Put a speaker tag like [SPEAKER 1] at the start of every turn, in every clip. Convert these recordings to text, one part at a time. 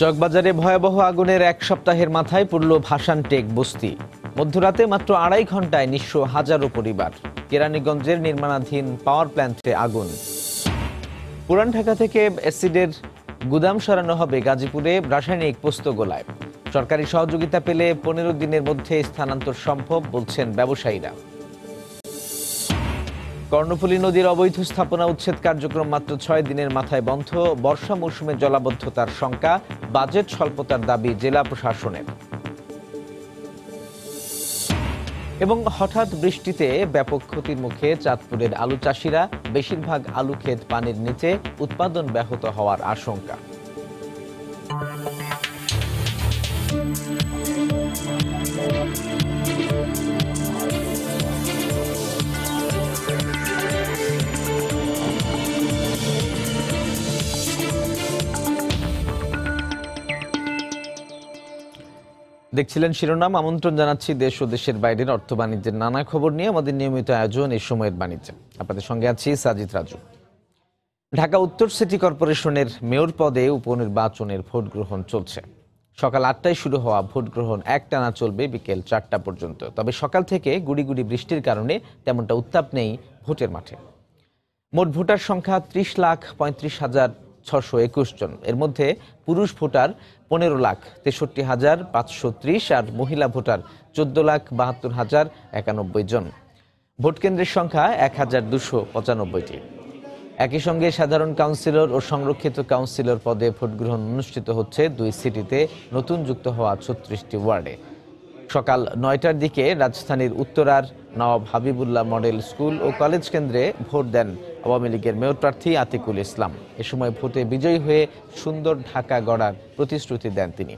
[SPEAKER 1] চকবাজারে ভয়াবহ আগুনের এক সপ্তাহের মাথায় পড়ল টেক বস্তি মধ্যরাতে মাত্র আড়াই ঘন্টায় নিঃস্ব হাজারো পরিবার কেরানীগঞ্জের নির্মাণাধীন পাওয়ার প্ল্যান্টে আগুন পুরান ঢাকা থেকে অ্যাসিডের গুদাম সরানো হবে গাজীপুরে রাসায়নিক পোস্তগোলায় সরকারি সহযোগিতা পেলে পনেরো দিনের মধ্যে স্থানান্তর সম্ভব বলছেন ব্যবসায়ীরা কর্ণফুলী নদীর অবৈধ স্থাপনা উচ্ছেদ কার্যক্রম মাত্র ছয় দিনের মাথায় বন্ধ বর্ষা মৌসুমে জলাবদ্ধতার শঙ্কা বাজেট স্বল্পতার দাবি জেলা প্রশাসনের এবং হঠাৎ বৃষ্টিতে ব্যাপক ক্ষতির মুখে চাঁদপুরের আলু চাষিরা বেশিরভাগ আলু ক্ষেত পানির নিচে উৎপাদন ব্যাহত হওয়ার আশঙ্কা দেখছিলেন শিরোনাম আমন্ত্রণ জানাচ্ছি দেশ ও দেশের বাইরের অর্থ বাণিজ্যের নানা খবর নিয়ে আমাদের নিয়মিত আয়োজন এই সময়ের বাণিজ্য আপনাদের সঙ্গে আছি সাজিদ রাজু ঢাকা উত্তর সিটি কর্পোরেশনের মেয়র পদে উপনির্বাচনের ভোট গ্রহণ চলছে সকাল আটটায় শুরু হওয়া ভোট গ্রহণ একটানা চলবে বিকেল চারটা পর্যন্ত তবে সকাল থেকে গুড়িগুড়ি বৃষ্টির কারণে তেমনটা উত্তাপ নেই ভোটের মাঠে মোট ভোটার সংখ্যা ত্রিশ লাখ পঁয়ত্রিশ হাজার ছশো একুশ জন এর মধ্যে পুরুষ ভোটার পনেরো লাখ তেষট্টি হাজার পাঁচশো ত্রিশ আর মহিলা ভোটার চোদ্দ লাখ বাহাত্তর হাজার একানব্বই জন ভোটকেন্দ্রের সংখ্যা এক হাজার দুশো পঁচানব্বইটি একই সঙ্গে সাধারণ কাউন্সিলর ও সংরক্ষিত কাউন্সিলর পদে ভোট গ্রহণ অনুষ্ঠিত হচ্ছে দুই সিটিতে নতুন যুক্ত হওয়া ছত্রিশটি ওয়ার্ডে সকাল নয়টার দিকে রাজধানীর উত্তরার নবাব হাবিবুল্লাহ মডেল স্কুল ও কলেজ কেন্দ্রে ভোট দেন আওয়ামী লীগের মেয়র প্রার্থী আতিকুল ইসলাম এ সময় ভোটে বিজয়ী হয়ে সুন্দর ঢাকা গড়ার প্রতিশ্রুতি দেন তিনি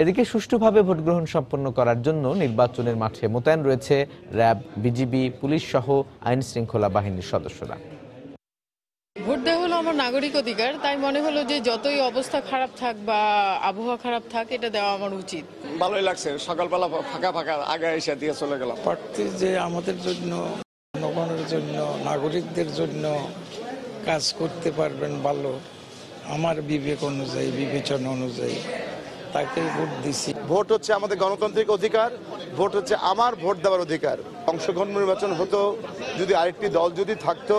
[SPEAKER 1] এদিকে সুষ্ঠুভাবে ভোট গ্রহণ সম্পন্ন করার জন্য নির্বাচনের মাঠে মোতায়েন রয়েছে র্যাব বিজিবি পুলিশ সহ আইন শৃঙ্খলা বাহিনীর সদস্যরা ভোট দেওয়া হলো আমার নাগরিক অধিকার তাই মনে হলো যে যতই অবস্থা খারাপ থাক বা আবহাওয়া খারাপ থাক এটা দেওয়া আমার উচিত
[SPEAKER 2] ভালোই
[SPEAKER 3] লাগছে সকালবেলা ফাঁকা ফাঁকা আগে
[SPEAKER 2] এসে দিয়ে চলে গেলাম প্রার্থী যে আমাদের জন্য জন্য নাগরিকদের জন্য কাজ করতে পারবেন ভালো আমার বিবেক অনুযায়ী
[SPEAKER 4] বিবেচনা অনুযায়ী তাকে ভোট দিছি ভোট হচ্ছে আমাদের গণতান্ত্রিক অধিকার ভোট হচ্ছে আমার ভোট দেওয়ার অধিকার অংশগ্রহণ নির্বাচন হতো যদি আরেকটি দল যদি থাকতো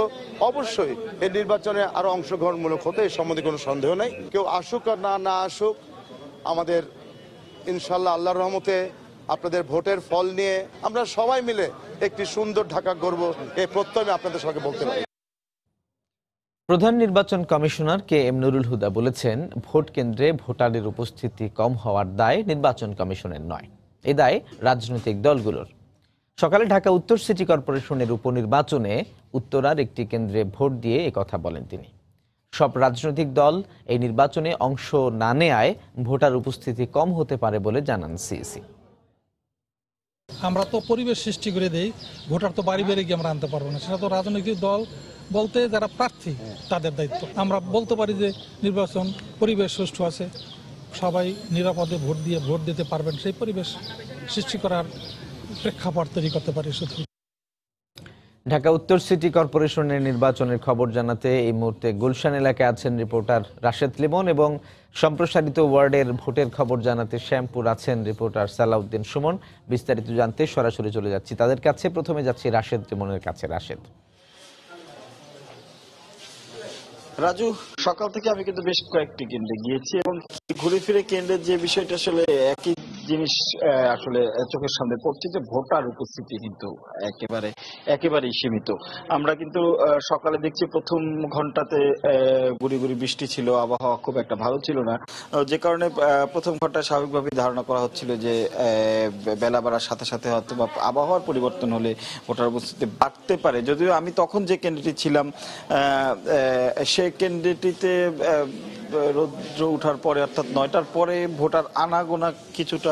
[SPEAKER 3] অবশ্যই এই নির্বাচনে আরো অংশগ্রহণমূলক হতো এই সম্বন্ধে কোনো সন্দেহ নেই কেউ আসুক আর না না আসুক আমাদের ইনশাল্লাহ আল্লাহর রহমতে আপনাদের ভোটের ফল নিয়ে আমরা সবাই মিলে একটি সুন্দর ঢাকা গড়ব এই প্রত্যয় আমি আপনাদের সঙ্গে বলতে পারি
[SPEAKER 1] প্রধান নির্বাচন কমিশনার কে এম নুরুল হুদা বলেছেন ভোট কেন্দ্রে ভোটারের উপস্থিতি কম হওয়ার দায় নির্বাচন কমিশনের নয় এ দায় রাজনৈতিক দলগুলোর সকালে ঢাকা উত্তর সিটি কর্পোরেশনের উপনির্বাচনে উত্তরার একটি কেন্দ্রে ভোট দিয়ে কথা বলেন তিনি সব রাজনৈতিক দল এই নির্বাচনে অংশ না নেয় ভোটার উপস্থিতি কম হতে পারে বলে জানান সিএসি
[SPEAKER 5] আমরা তো পরিবেশ সৃষ্টি করে দেই ভোটার তো বাড়ি বেড়ে গিয়ে আমরা আনতে পারবো না সেটা তো রাজনৈতিক দল বলতে যারা প্রার্থী তাদের দায়িত্ব আমরা বলতে পারি যে নির্বাচন পরিবেশ সুষ্ঠু আছে সবাই নিরাপদে ভোট দিয়ে ভোট দিতে পারবেন সেই পরিবেশ সৃষ্টি করার প্রেক্ষাপট তৈরি করতে পারি শুধু
[SPEAKER 1] ঢাকা উত্তর সিটি কর্পোরেশনের নির্বাচনের খবর জানাতে এই মুহূর্তে গুলশান এলাকায় আছেন রিপোর্টার রাশেদ লিমন এবং সম্প্রসারিত ওয়ার্ডের ভোটের খবর জানাতে শ্যামপুর আছেন রিপোর্টার সালাউদ্দিন সুমন বিস্তারিত জানতে সরাসরি চলে যাচ্ছি তাদের কাছে প্রথমে যাচ্ছি রাশেদ রিমনের কাছে রাশেদ
[SPEAKER 4] রাজু সকাল থেকে আমি কিন্তু বেশ কয়েকটি কেন্দ্রে গিয়েছি এবং ঘুরে ফিরে কেন্দ্রের যে বিষয়টা আসলে একই জিনিস আসলে চোখের সামনে পড়ছে যে ভোটার উপস্থিতি কিন্তু একেবারে একেবারেই সীমিত আমরা কিন্তু সকালে দেখছি প্রথম ঘন্টাতে গুড়ি গুড়ি বৃষ্টি ছিল আবহাওয়া খুব একটা ভালো ছিল না যে কারণে প্রথম ঘন্টায় স্বাভাবিকভাবে ধারণা করা হচ্ছিল যে বেলা বাড়ার সাথে সাথে হয়তো বা আবহাওয়ার পরিবর্তন হলে ভোটার উপস্থিতি বাড়তে পারে যদিও আমি তখন যে কেন্দ্রটি ছিলাম সেই কেন্দ্রটিতে রৌদ্র উঠার পরে অর্থাৎ নয়টার পরে ভোটার আনাগোনা কিছুটা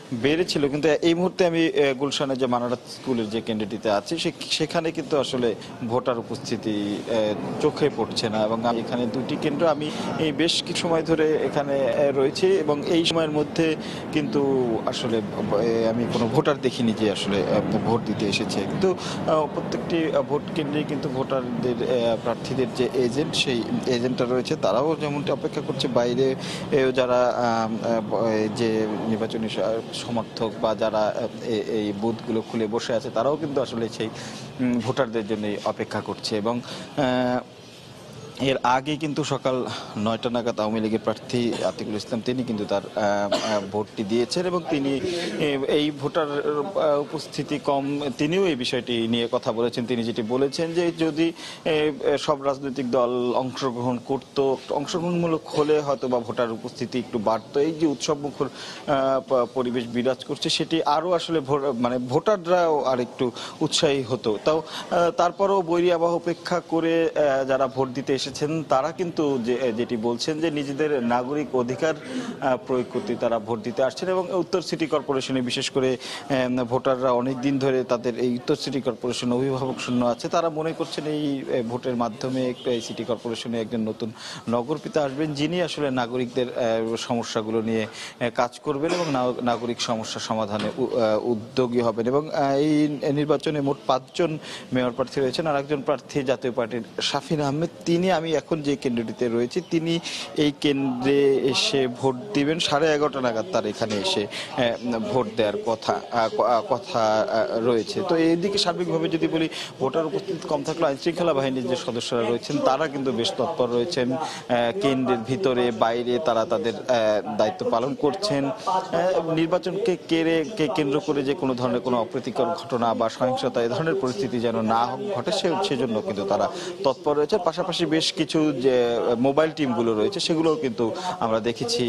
[SPEAKER 4] বেড়েছিল কিন্তু এই মুহূর্তে আমি গুলশানের যে মানারা স্কুলের যে কেন্দ্রটিতে আছি সেখানে কিন্তু আসলে ভোটার উপস্থিতি চোখে পড়ছে না এবং আমি এখানে দুটি কেন্দ্র আমি এই বেশ কিছু সময় ধরে এখানে রয়েছি এবং এই সময়ের মধ্যে কিন্তু আসলে আমি কোনো ভোটার দেখিনি যে আসলে ভোট দিতে এসেছে কিন্তু প্রত্যেকটি ভোট কেন্দ্রে কিন্তু ভোটারদের প্রার্থীদের যে এজেন্ট সেই এজেন্টটা রয়েছে তারাও যেমনটি অপেক্ষা করছে বাইরে যারা যে নির্বাচনী সমর্থক বা যারা এই বুথগুলো খুলে বসে আছে তারাও কিন্তু আসলে সেই ভোটারদের জন্যই অপেক্ষা করছে এবং এর আগে কিন্তু সকাল নয়টা নাগাদ আওয়ামী লীগের প্রার্থী আতিকুল ইসলাম তিনি কিন্তু তার ভোটটি দিয়েছেন এবং তিনি এই ভোটার উপস্থিতি কম তিনিও এই বিষয়টি নিয়ে কথা বলেছেন তিনি যেটি বলেছেন যে যদি সব রাজনৈতিক দল অংশগ্রহণ করত অংশগ্রহণমূলক হলে হয়তো বা ভোটার উপস্থিতি একটু বাড়তো এই যে উৎসবমুখর পরিবেশ বিরাজ করছে সেটি আরও আসলে মানে ভোটাররাও আর একটু উৎসাহী হতো তাও তারপরও বৈরী আবহ উপেক্ষা করে যারা ভোট দিতে এসেছে এসেছেন তারা কিন্তু যেটি বলছেন যে নিজেদের নাগরিক অধিকার প্রয়োগ করতে তারা ভোট দিতে আসছেন এবং উত্তর সিটি কর্পোরেশনে বিশেষ করে ভোটাররা অনেক দিন ধরে তাদের এই উত্তর সিটি কর্পোরেশন অভিভাবক শূন্য আছে তারা মনে করছেন এই ভোটের মাধ্যমে এই সিটি কর্পোরেশনে একজন নতুন নগরপিতা আসবেন যিনি আসলে নাগরিকদের সমস্যাগুলো নিয়ে কাজ করবেন এবং নাগরিক সমস্যা সমাধানে উদ্যোগী হবেন এবং এই নির্বাচনে মোট পাঁচজন মেয়র প্রার্থী রয়েছেন আর একজন প্রার্থী জাতীয় পার্টির শাফিন আহমেদ তিনি আমি এখন যে কেন্দ্রটিতে রয়েছি তিনি এই কেন্দ্রে এসে ভোট দিবেন সাড়ে এগারোটা নাগাদ তার এখানে এসে ভোট দেওয়ার কথা কথা রয়েছে তো এইদিকে সার্বিকভাবে যদি বলি ভোটার উপস্থিতি কম থাকলেও আইনশৃঙ্খলা বাহিনীর যে সদস্যরা রয়েছেন তারা কিন্তু বেশ তৎপর রয়েছেন কেন্দ্রের ভিতরে বাইরে তারা তাদের দায়িত্ব পালন করছেন নির্বাচনকে কেড়ে কে কেন্দ্র করে যে কোনো ধরনের কোনো অপ্রীতিকর ঘটনা বা সহিংসতা এ ধরনের পরিস্থিতি যেন না ঘটে সেজন্য কিন্তু তারা তৎপর রয়েছে পাশাপাশি বেশ বেশ কিছু যে মোবাইল টিমগুলো রয়েছে সেগুলোও কিন্তু আমরা দেখেছি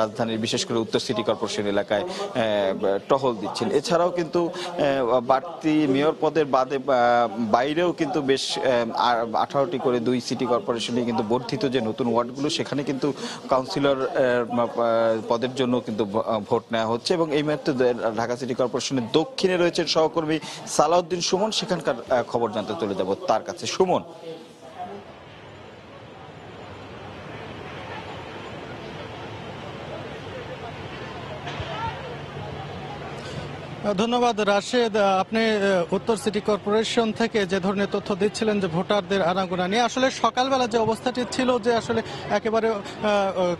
[SPEAKER 4] রাজধানীর বিশেষ করে উত্তর সিটি কর্পোরেশন এলাকায় টহল দিচ্ছেন এছাড়াও কিন্তু বাড়তি মেয়র পদের বাদে বাইরেও কিন্তু বেশ আঠারোটি করে দুই সিটি কর্পোরেশনে কিন্তু বর্ধিত যে নতুন ওয়ার্ডগুলো সেখানে কিন্তু কাউন্সিলর পদের জন্য কিন্তু ভোট নেওয়া হচ্ছে এবং এই মুহূর্তে ঢাকা সিটি কর্পোরেশনের দক্ষিণে রয়েছেন সহকর্মী সালাউদ্দিন সুমন সেখানকার খবর জানতে চলে যাব তার কাছে সুমন
[SPEAKER 5] ধন্যবাদ রাশেদ আপনি উত্তর সিটি কর্পোরেশন থেকে যে ধরনের তথ্য দিচ্ছিলেন যে ভোটারদের আনাগোনা নিয়ে আসলে সকালবেলা যে অবস্থাটি ছিল যে আসলে একেবারে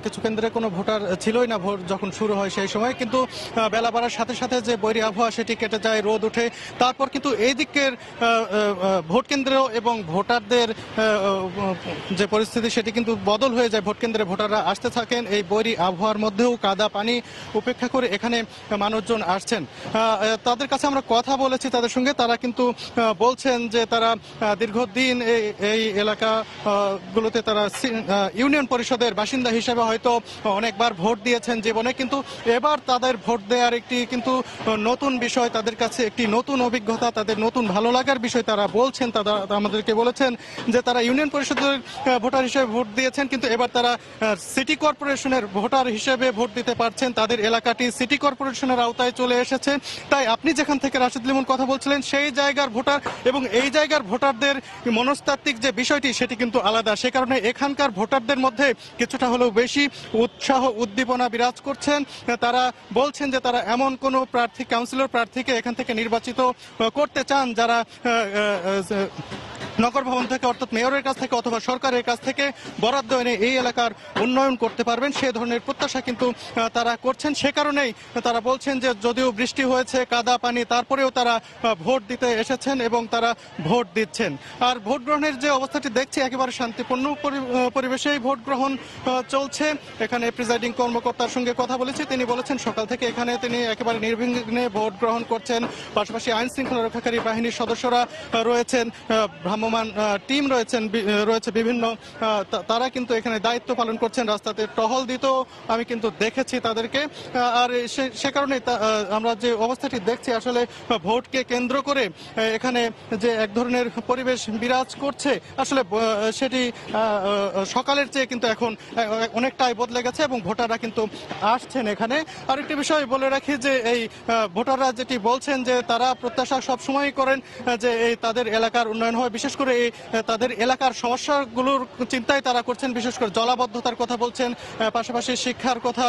[SPEAKER 5] কিছু কেন্দ্রে কোনো ভোটার ছিলই না ভোট যখন শুরু হয় সেই সময় কিন্তু বেলা বাড়ার সাথে সাথে যে বৈরী আবহাওয়া সেটি কেটে যায় রোদ উঠে তারপর কিন্তু এই দিকের ভোট কেন্দ্র এবং ভোটারদের যে পরিস্থিতি সেটি কিন্তু বদল হয়ে যায় ভোট কেন্দ্রে ভোটাররা আসতে থাকেন এই বৈরী আবহাওয়ার মধ্যেও কাদা পানি উপেক্ষা করে এখানে মানুষজন আসছেন তাদের কাছে আমরা কথা বলেছি তাদের সঙ্গে তারা কিন্তু বলছেন যে তারা দীর্ঘদিন এই এলাকা গুলোতে তারা ইউনিয়ন পরিষদের বাসিন্দা হিসেবে হয়তো অনেকবার ভোট দিয়েছেন জীবনে কিন্তু এবার তাদের ভোট দেওয়ার একটি কিন্তু নতুন বিষয় তাদের কাছে একটি নতুন অভিজ্ঞতা তাদের নতুন ভালো লাগার বিষয় তারা বলছেন তারা আমাদেরকে বলেছেন যে তারা ইউনিয়ন পরিষদের ভোটার হিসেবে ভোট দিয়েছেন কিন্তু এবার তারা সিটি কর্পোরেশনের ভোটার হিসেবে ভোট দিতে পারছেন তাদের এলাকাটি সিটি কর্পোরেশনের আওতায় চলে এসেছে তাই আপনি যেখান থেকে রাশেদ লিমন কথা বলছিলেন সেই জায়গার ভোটার এবং এই জায়গার ভোটারদের মনস্তাত্ত্বিক যে বিষয়টি সেটি কিন্তু আলাদা সে কারণে এখানকার ভোটারদের মধ্যে কিছুটা হলেও বেশি উৎসাহ উদ্দীপনা বিরাজ করছেন তারা বলছেন যে তারা এমন কোনো প্রার্থী কাউন্সিলর প্রার্থীকে এখান থেকে নির্বাচিত করতে চান যারা নগর ভবন থেকে অর্থাৎ মেয়রের কাছ থেকে অথবা সরকারের কাছ থেকে বরাদ্দ এনে এই এলাকার উন্নয়ন করতে পারবেন সে ধরনের প্রত্যাশা কিন্তু তারা করছেন সে কারণেই তারা বলছেন যে যদিও বৃষ্টি হয়েছে কাদা পানি তারপরেও তারা ভোট দিতে এসেছেন এবং তারা ভোট দিচ্ছেন আর ভোট গ্রহণের যে অবস্থাটি দেখছি একেবারে শান্তিপূর্ণ পরিবেশেই ভোট গ্রহণ চলছে এখানে প্রিজাইডিং কর্মকর্তার সঙ্গে কথা বলেছি তিনি বলেছেন সকাল থেকে এখানে তিনি একেবারে নির্বিঘ্নে ভোট গ্রহণ করছেন পাশাপাশি আইন শৃঙ্খলা রক্ষাকারী বাহিনীর সদস্যরা রয়েছেন ভ্রাম্য ভ্রাম্যমান টিম রয়েছেন রয়েছে বিভিন্ন তারা কিন্তু এখানে দায়িত্ব পালন করছেন রাস্তাতে টহল দিতেও আমি কিন্তু দেখেছি তাদেরকে আর সে কারণে আমরা যে অবস্থাটি দেখছি আসলে ভোটকে কেন্দ্র করে এখানে যে এক ধরনের পরিবেশ বিরাজ করছে আসলে সেটি সকালের চেয়ে কিন্তু এখন অনেকটাই বদলে গেছে এবং ভোটাররা কিন্তু আসছেন এখানে আরেকটি বিষয় বলে রাখি যে এই ভোটাররা যেটি বলছেন যে তারা প্রত্যাশা সবসময়ই করেন যে এই তাদের এলাকার উন্নয়ন হয় বিশেষ করে তাদের এলাকার সমস্যাগুলোর চিন্তায় তারা করছেন বিশেষ করে জলাবদ্ধতার কথা বলছেন পাশাপাশি শিক্ষার কথা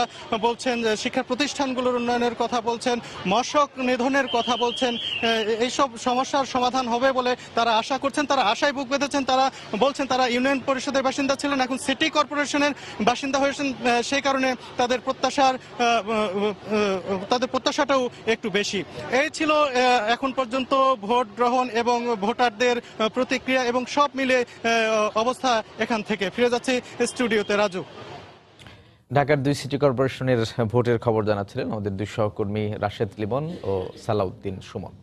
[SPEAKER 5] বলছেন শিক্ষা প্রতিষ্ঠানগুলোর উন্নয়নের কথা বলছেন মশক নিধনের কথা বলছেন এইসব সমস্যার সমাধান হবে বলে তারা আশা করছেন তারা আশায় বুক বেঁধেছেন তারা বলছেন তারা ইউনিয়ন পরিষদের বাসিন্দা ছিলেন এখন সিটি কর্পোরেশনের বাসিন্দা হয়েছেন সেই কারণে তাদের প্রত্যাশার তাদের প্রত্যাশাটাও একটু বেশি এই ছিল এখন পর্যন্ত ভোট গ্রহণ এবং ভোটারদের প্রতি প্রতিক্রিয়া এবং সব মিলে অবস্থা এখান থেকে ফিরে যাচ্ছি স্টুডিওতে রাজু
[SPEAKER 1] ঢাকার দুই সিটি কর্পোরেশনের ভোটের খবর জানাচ্ছিলেন আমাদের দুই সহকর্মী রাশেদ লিবন ও সালাউদ্দিন সুমন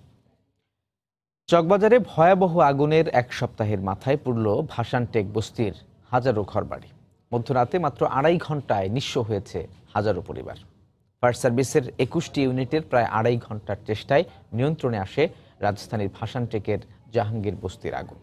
[SPEAKER 1] চকবাজারে ভয়াবহ আগুনের এক সপ্তাহের মাথায় পুড়ল ভাসানটেক বস্তির হাজারো ঘরবাড়ি মধ্যরাতে মাত্র আড়াই ঘন্টায় নিঃস্ব হয়েছে হাজারো পরিবার ফায়ার সার্ভিসের একুশটি ইউনিটের প্রায় আড়াই ঘন্টার চেষ্টায় নিয়ন্ত্রণে আসে রাজধানীর ভাসানটেকের জাহাঙ্গীর বস্তির আগুন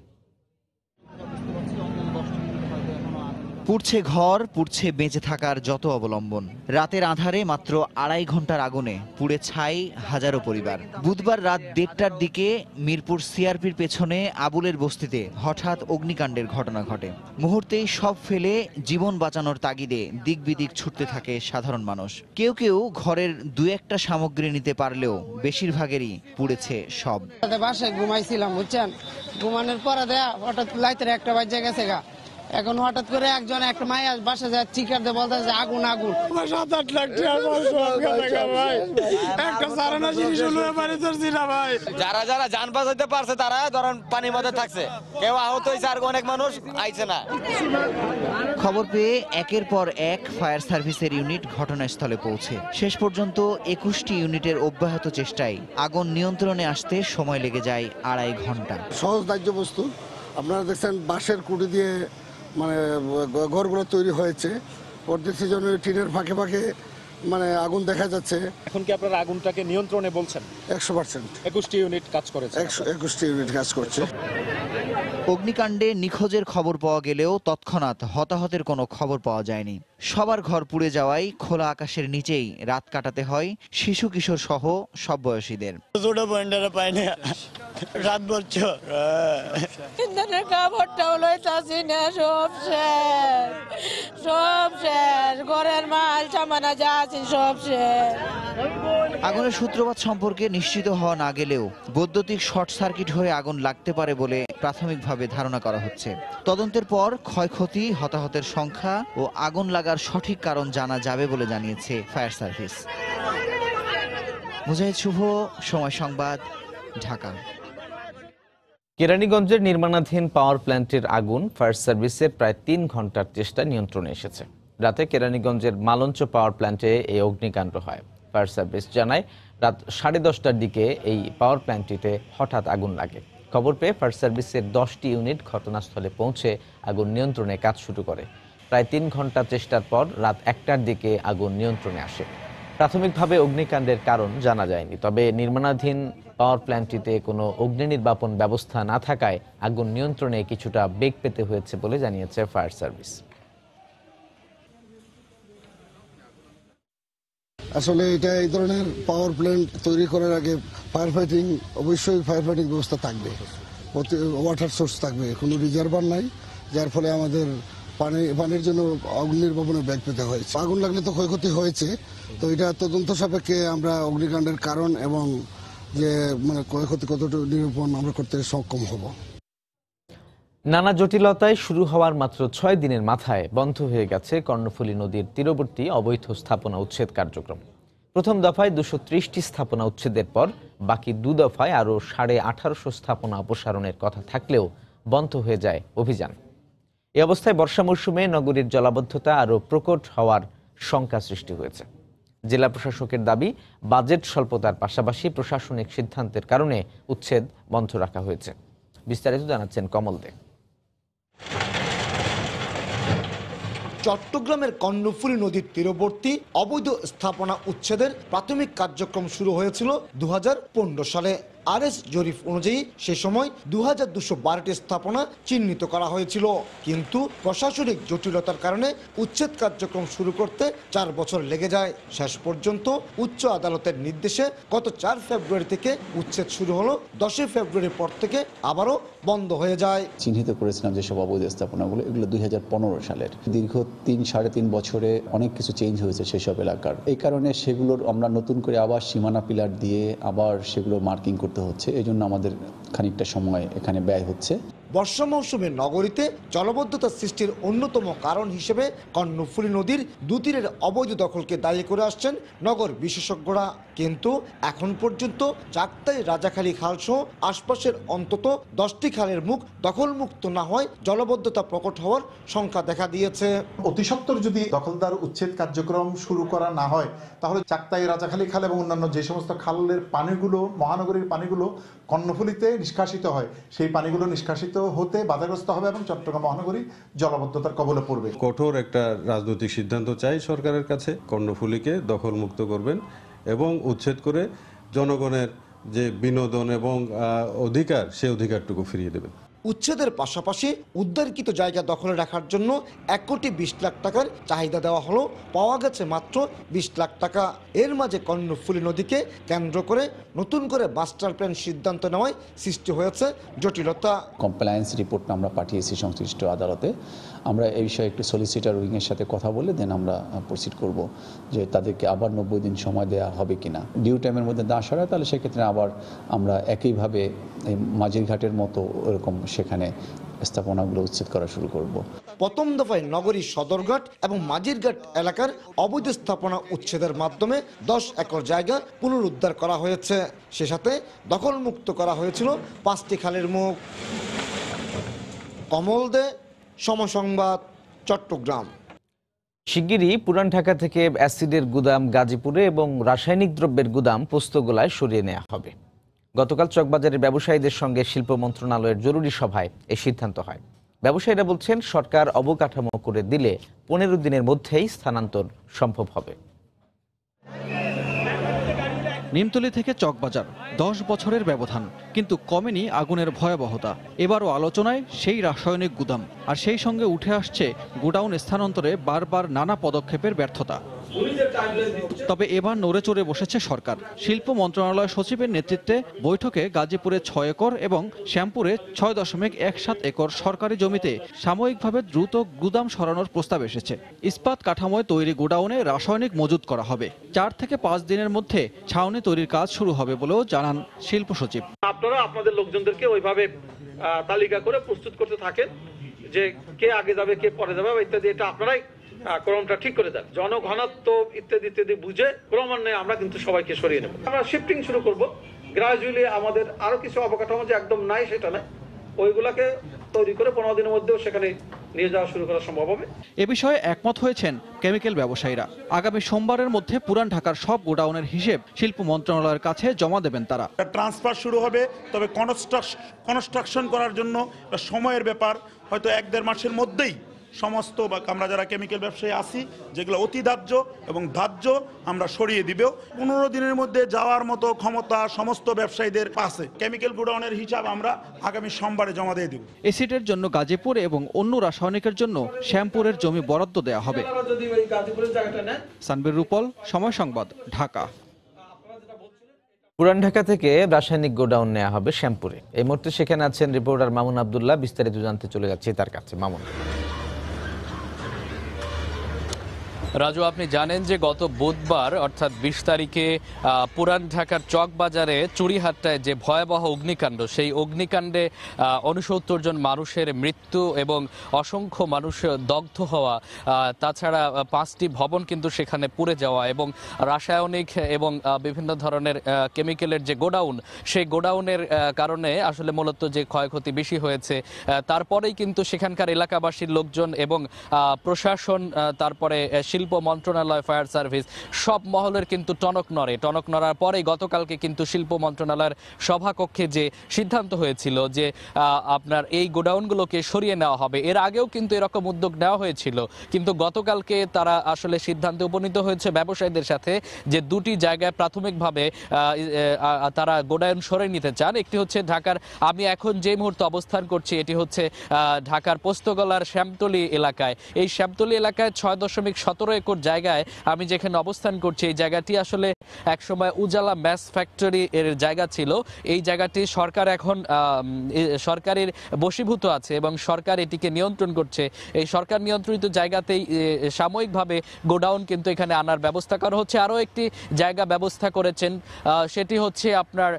[SPEAKER 6] পুড়ছে ঘর পুড়ছে বেঁচে থাকার যত অবলম্বন রাতের আধারে মাত্র আড়াই ঘন্টার আগুনে পুড়ে ছাই হাজারো পরিবার বুধবার রাত দেড়টার দিকে মিরপুর সিআরপির পেছনে আবুলের বস্তিতে হঠাৎ অগ্নিকাণ্ডের ঘটনা ঘটে মুহূর্তেই সব ফেলে জীবন বাঁচানোর তাগিদে দিকবিদিক ছুটতে থাকে সাধারণ মানুষ কেউ কেউ ঘরের দু একটা সামগ্রী নিতে পারলেও বেশিরভাগেরই পুড়েছে সব বাসায় ঘুমাইছিলাম বুঝছেন ঘুমানোর পরে দেয়া হঠাৎ লাইতের একটা বাজে গেছে গা এখন হঠাৎ করে একজন একটা মায়া বাসা যায় চিকার দিয়ে যে আগুন আগুন সাত আট লাখ টাকা একটা সারানা জিনিস হলো এবারে ধরছি না ভাই যারা যারা যান বাজাইতে পারছে তারা ধরেন পানি মধ্যে থাকছে কেউ আহত হয়েছে আর অনেক মানুষ আইছে না খবর পেয়ে একের পর এক ফায়ার সার্ভিসের ইউনিট ঘটনাস্থলে পৌঁছে শেষ পর্যন্ত একুশটি ইউনিটের অব্যাহত চেষ্টায় আগুন নিয়ন্ত্রণে আসতে সময় লেগে যায় আড়াই ঘন্টা সহজ দাহ্য বস্তু আপনারা দেখছেন বাঁশের
[SPEAKER 3] কুটি দিয়ে মানে ঘরগুলো তৈরি হয়েছে প্রত্যেক সিজনে টিনের ফাঁকে ফাঁকে মানে আগুন দেখা যাচ্ছে এখন কি আপনারা আগুনটাকে নিয়ন্ত্রণে বলছেন একশো পার্সেন্ট একুশটি ইউনিট কাজ করেছে একশো একুশটি ইউনিট কাজ করছে
[SPEAKER 6] অগ্নিকাণ্ডে নিখোঁজের খবর পাওয়া গেলেও তৎক্ষণাৎ হতাহতের কোনো খবর পাওয়া যায়নি সবার ঘর পুড়ে যাওয়াই খোলা আকাশের নিচেই রাত কাটাতে হয় শিশু কিশোর সহ সব বয়সীদের
[SPEAKER 7] সাত বছর
[SPEAKER 4] কাপড়টা হলো চাষি না সব শেষ সব শেষ ঘরের মাল
[SPEAKER 8] যা আছে সব শেষ
[SPEAKER 6] আগুনের সূত্রপাত সম্পর্কে নিশ্চিত হওয়া না গেলেও বৈদ্যুতিক শর্ট সার্কিট হয়ে আগুন লাগতে পারে বলে প্রাথমিকভাবে ধারণা করা হচ্ছে তদন্তের পর ক্ষয়ক্ষতি হতাহতের সংখ্যা ও আগুন লাগার সঠিক কারণ জানা যাবে বলে জানিয়েছে ফায়ার সার্ভিস মুজাহিদ শুভ সময় সংবাদ ঢাকা
[SPEAKER 1] কেরানীগঞ্জের নির্মাণাধীন পাওয়ার প্ল্যান্টের আগুন ফায়ার সার্ভিসের প্রায় তিন ঘন্টার চেষ্টা নিয়ন্ত্রণে এসেছে রাতে কেরানীগঞ্জের মালঞ্চ পাওয়ার প্ল্যান্টে এই অগ্নিকাণ্ড হয় ফায়ার সার্ভিস জানায় রাত সাড়ে দশটার দিকে এই পাওয়ার প্ল্যান্টটিতে হঠাৎ আগুন লাগে খবর পেয়ে ফায়ার সার্ভিসের দশটি ইউনিট ঘটনাস্থলে পৌঁছে আগুন নিয়ন্ত্রণে কাজ শুরু করে প্রায় তিন ঘন্টা চেষ্টার পর রাত একটার দিকে আগুন নিয়ন্ত্রণে আসে প্রাথমিকভাবে অগ্নিকাণ্ডের কারণ জানা যায়নি তবে নির্মাণাধীন পাওয়ার প্ল্যান্টটিতে কোনো অগ্নি নির্বাপন ব্যবস্থা না থাকায় আগুন নিয়ন্ত্রণে কিছুটা বেগ পেতে হয়েছে বলে জানিয়েছে ফায়ার সার্ভিস
[SPEAKER 3] আসলে এটা এই ধরনের পাওয়ার প্ল্যান্ট তৈরি করার আগে ফায়ার ফাইটিং অবশ্যই ফায়ার ফাইটিং ব্যবস্থা থাকবে ওয়াটার সোর্স থাকবে কোনো রিজার্ভার নাই যার ফলে আমাদের পানি পানির জন্য অগ্নি ভবনে ব্যাগ পেতে হয়েছে আগুন লাগলে তো ক্ষয়ক্ষতি হয়েছে তো এটা তদন্ত সাপেক্ষে আমরা অগ্নিকাণ্ডের কারণ এবং যে মানে ক্ষয়ক্ষতি কতটুকু নিরূপণ আমরা করতে সক্ষম হব
[SPEAKER 1] নানা জটিলতায় শুরু হওয়ার মাত্র ছয় দিনের মাথায় বন্ধ হয়ে গেছে কর্ণফুলী নদীর তীরবর্তী অবৈধ স্থাপনা উচ্ছেদ কার্যক্রম প্রথম দফায় দুশো ত্রিশটি স্থাপনা উচ্ছেদের পর বাকি দু দফায় আরও সাড়ে আঠারোশো স্থাপনা অপসারণের কথা থাকলেও বন্ধ হয়ে যায় অভিযান এ অবস্থায় বর্ষা মৌসুমে নগরীর জলাবদ্ধতা আরও প্রকট হওয়ার শঙ্কা সৃষ্টি হয়েছে জেলা প্রশাসকের দাবি বাজেট স্বল্পতার পাশাপাশি প্রশাসনিক সিদ্ধান্তের কারণে উচ্ছেদ বন্ধ রাখা হয়েছে বিস্তারিত জানাচ্ছেন কমল দে
[SPEAKER 3] চট্টগ্রামের কর্ণফুলী নদীর তীরবর্তী অবৈধ স্থাপনা উচ্ছেদের প্রাথমিক কার্যক্রম শুরু হয়েছিল দু সালে আরএস জরিফ অনুযায়ী সে সময় দু হাজার দুশো বারোটি স্থাপনা চিহ্নিত করা হয়েছিল কিন্তু প্রশাসনিক জটিলতার কারণে উচ্ছেদ কার্যক্রম শুরু করতে চার বছর লেগে যায় শেষ পর্যন্ত উচ্চ আদালতের নির্দেশে গত চার ফেব্রুয়ারি থেকে উচ্ছেদ শুরু হলো দশই ফেব্রুয়ারির পর থেকে আবারও বন্ধ হয়ে যায়
[SPEAKER 2] চিহ্নিত করেছিলাম যেসব অবৈধ স্থাপনাগুলো এগুলো দুই সালের দীর্ঘ তিন সাড়ে তিন বছরে অনেক কিছু চেঞ্জ হয়েছে সেসব এলাকার এই কারণে সেগুলোর আমরা নতুন করে আবার সীমানা পিলার দিয়ে আবার সেগুলো মার্কিং করতে করতে হচ্ছে এই জন্য আমাদের খানিকটা সময় এখানে ব্যয় হচ্ছে
[SPEAKER 3] বর্ষা মৌসুমে নগরীতে জলবদ্ধতা সৃষ্টির অন্যতম কারণ হিসেবে কর্ণফুলী নদীর দুতীরের অবৈধ দখলকে দায়ী করে আসছেন নগর বিশেষজ্ঞরা কিন্তু এখন পর্যন্ত চাকতাই রাজাখালী খালসহ আশপাশের অন্তত দশটি খালের মুখ দখলমুক্ত না হয় জলবদ্ধতা
[SPEAKER 5] প্রকট হওয়ার সংখ্যা দেখা দিয়েছে অতিসত্বর যদি দখলদার উচ্ছেদ কার্যক্রম শুরু করা না হয় তাহলে চাকতাই রাজাখালী খাল এবং অন্যান্য যে সমস্ত খালের পানিগুলো মহানগরীর পানিগুলো কর্ণফুলিতে নিষ্কাশিত হয় সেই পানিগুলো নিষ্কাশিত হতে বাধাগ্রস্ত হবে এবং চট্টগ্রাম মহানগরী জলাবদ্ধতার কবলে পড়বে কঠোর একটা রাজনৈতিক সিদ্ধান্ত চাই সরকারের কাছে কর্ণফুলিকে দখলমুক্ত করবেন এবং উচ্ছেদ করে জনগণের যে বিনোদন এবং অধিকার সে অধিকারটুকু ফিরিয়ে দেবেন
[SPEAKER 3] উচ্ছেদের পাশাপাশি উদ্ধারকৃত জায়গা দখলে রাখার জন্য এক কোটি বিশ লাখ টাকার চাহিদা দেওয়া হলো পাওয়া গেছে মাত্র বিশ লাখ টাকা এর মাঝে কর্ণফুলী নদীকে কেন্দ্র করে নতুন করে মাস্টার প্ল্যান
[SPEAKER 2] সিদ্ধান্ত নেওয়ায় সৃষ্টি হয়েছে জটিলতা কমপ্লায়েন্স রিপোর্ট আমরা পাঠিয়েছি সংশ্লিষ্ট আদালতে আমরা এই বিষয়ে একটু সলিসিটার উইংয়ের সাথে কথা বলে দেন আমরা প্রসিড করব যে তাদেরকে আবার নব্বই দিন সময় দেওয়া হবে কি না ডিউ টাইমের মধ্যে না সরায় তাহলে সেক্ষেত্রে আবার আমরা একইভাবে এই ঘাটের মতো ওরকম সেখানে স্থাপনাগুলো উচ্ছেদ করা শুরু করব
[SPEAKER 3] প্রথম দফায় নগরীর সদরঘাট এবং মাঝিরঘাট এলাকার অবৈধ স্থাপনা উচ্ছেদের মাধ্যমে দশ একর জায়গা পুনরুদ্ধার করা হয়েছে সে সাথে দখলমুক্ত করা হয়েছিল পাঁচটি খালের মুখ অমল দে
[SPEAKER 1] সমসংবাদ চট্টগ্রাম শিগগিরই পুরান ঢাকা থেকে অ্যাসিডের গুদাম গাজীপুরে এবং রাসায়নিক দ্রব্যের গুদাম পোস্তগোলায় সরিয়ে নেওয়া হবে গতকাল চকবাজারের ব্যবসায়ীদের সঙ্গে শিল্প মন্ত্রণালয়ের জরুরি সভায় এ সিদ্ধান্ত হয় ব্যবসায়ীরা বলছেন সরকার অবকাঠামো করে দিলে পনেরো দিনের মধ্যেই স্থানান্তর সম্ভব হবে
[SPEAKER 2] নিমতলি থেকে চকবাজার দশ বছরের ব্যবধান কিন্তু কমেনি আগুনের ভয়াবহতা এবারও আলোচনায় সেই রাসায়নিক গুদাম আর সেই সঙ্গে উঠে আসছে গোডাউন স্থানান্তরে বারবার নানা পদক্ষেপের ব্যর্থতা তবে এবার নড়ে চড়ে বসেছে সরকার শিল্প মন্ত্রণালয় সচিবের নেতৃত্বে বৈঠকে গাজীপুরে ছয় একর এবং শ্যামপুরে ছয় দশমিক এক সাত একর সরকারি জমিতে সাময়িকভাবে দ্রুত গুদাম সরানোর প্রস্তাব এসেছে ইস্পাত কাঠামোয় তৈরি গোডাউনে রাসায়নিক মজুত করা হবে চার থেকে পাঁচ দিনের মধ্যে ছাউনি তৈরির কাজ শুরু হবে বলেও জানান শিল্প সচিব আপনারা আপনাদের লোকজনদেরকে ওইভাবে তালিকা করে প্রস্তুত করতে থাকেন যে কে আগে যাবে কে পরে যাবে ইত্যাদি এটা আপনারাই হ্যাঁ, ক্রমটা ঠিক করে দেন জনঘনত্ব ইত্যাদি ইত্যাদি বুঝে ক্রমান্বয়ে আমরা কিন্তু সবাইকে সরিয়ে নেব আমরা শিফটিং শুরু করব গ্রাজুয়ালি আমাদের আরো কিছু অবকাঠামো যে একদম নাই সেটা নাই ওইগুলাকে তৈরি করে পনেরো দিনের মধ্যেও সেখানে নিয়ে যাওয়া শুরু করা সম্ভব হবে এ বিষয়ে একমত হয়েছেন কেমিক্যাল ব্যবসায়ীরা আগামী সোমবারের মধ্যে পুরান ঢাকার সব গোডাউনের হিসেব শিল্প মন্ত্রণালয়ের কাছে জমা দেবেন তারা ট্রান্সফার
[SPEAKER 4] শুরু হবে তবে কনস্ট্রাকশন করার জন্য সময়ের ব্যাপার হয়তো এক দেড় মাসের মধ্যেই সমস্ত বা আমরা যারা কেমিক্যাল ব্যবসায়ী আছি যেগুলো অতি দাহ্য এবং ধাহ্য আমরা সরিয়ে দিব পনেরো দিনের মধ্যে যাওয়ার মতো ক্ষমতা সমস্ত ব্যবসায়ীদের
[SPEAKER 2] আছে কেমিক্যাল গুডাউনের হিসাব আমরা আগামী সোমবারে জমা দিয়ে দেব এসিডের জন্য গাজীপুর এবং অন্য রাসায়নিকের জন্য শ্যামপুরের জমি বরাদ্দ দেওয়া হবে সানবির রূপল সময় সংবাদ ঢাকা পুরান ঢাকা থেকে রাসায়নিক
[SPEAKER 1] গোডাউন নেওয়া হবে শ্যামপুরে এই মুহূর্তে সেখানে আছেন রিপোর্টার মামুন আবদুল্লাহ বিস্তারিত জানতে চলে যাচ্ছি তার কাছে মামুন
[SPEAKER 9] রাজু আপনি জানেন যে গত বুধবার অর্থাৎ বিশ তারিখে পুরান ঢাকার চক বাজারে চুরিহাট্টায় যে ভয়াবহ অগ্নিকাণ্ড সেই অগ্নিকাণ্ডে উনসত্তর জন মানুষের মৃত্যু এবং অসংখ্য মানুষ দগ্ধ হওয়া তাছাড়া পাঁচটি ভবন কিন্তু সেখানে পুড়ে যাওয়া এবং রাসায়নিক এবং বিভিন্ন ধরনের কেমিক্যালের যে গোডাউন সেই গোডাউনের কারণে আসলে মূলত যে ক্ষয়ক্ষতি বেশি হয়েছে তারপরেই কিন্তু সেখানকার এলাকাবাসীর লোকজন এবং প্রশাসন তারপরে শিল্প মন্ত্রণালয় ফায়ার সার্ভিস সব মহলের কিন্তু টনক নড়ে টনক নড়ার পরে গতকালকে কিন্তু শিল্প মন্ত্রণালয়ের সভাকক্ষে যে সিদ্ধান্ত হয়েছিল যে আপনার এই গোডাউনগুলোকে সরিয়ে নেওয়া হবে এর আগেও কিন্তু এরকম উদ্যোগ নেওয়া হয়েছিল কিন্তু গতকালকে তারা আসলে সিদ্ধান্তে উপনীত হয়েছে ব্যবসায়ীদের সাথে যে দুটি জায়গায় প্রাথমিকভাবে তারা গোডাউন সরে নিতে চান একটি হচ্ছে ঢাকার আমি এখন যে মুহূর্তে অবস্থান করছি এটি হচ্ছে ঢাকার পোস্তগলার শ্যামতলি এলাকায় এই শ্যামতলি এলাকায় ছয় দশমিক সতেরো বড় একর জায়গায় আমি যেখানে অবস্থান করছি এই জায়গাটি আসলে একসময় উজালা ম্যাস ফ্যাক্টরি এর জায়গা ছিল এই জায়গাটি সরকার এখন সরকারের বশীভূত আছে এবং সরকার এটিকে নিয়ন্ত্রণ করছে এই সরকার নিয়ন্ত্রিত জায়গাতেই সাময়িকভাবে গোডাউন কিন্তু এখানে আনার ব্যবস্থা করা হচ্ছে আরও একটি জায়গা ব্যবস্থা করেছেন সেটি হচ্ছে আপনার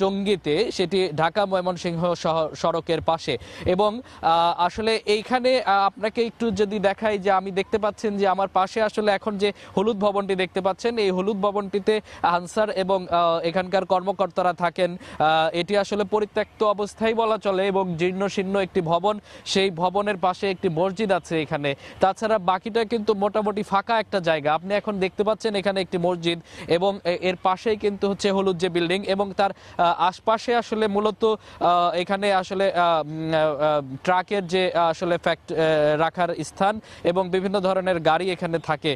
[SPEAKER 9] টঙ্গিতে সেটি ঢাকা ময়মনসিংহ সড়কের পাশে এবং আসলে এইখানে আপনাকে একটু যদি দেখাই যে আমি দেখতে পাচ্ছেন যে আমার পাশ পাশে আসলে এখন যে হলুদ ভবনটি দেখতে পাচ্ছেন এই হলুদ ভবনটিতে আনসার এবং এখানকার কর্মকর্তারা থাকেন এটি আসলে পরিত্যক্ত অবস্থায় বলা চলে এবং জীর্ণ শীর্ণ একটি ভবন সেই ভবনের পাশে একটি মসজিদ আছে এখানে তাছাড়া বাকিটা কিন্তু মোটামুটি ফাঁকা একটা জায়গা আপনি এখন দেখতে পাচ্ছেন এখানে একটি মসজিদ এবং এর পাশেই কিন্তু হচ্ছে হলুদ যে বিল্ডিং এবং তার আশপাশে আসলে মূলত এখানে আসলে ট্রাকের যে আসলে ফ্যাক্ট রাখার স্থান এবং বিভিন্ন ধরনের গাড়ি এখানে এখানে থাকে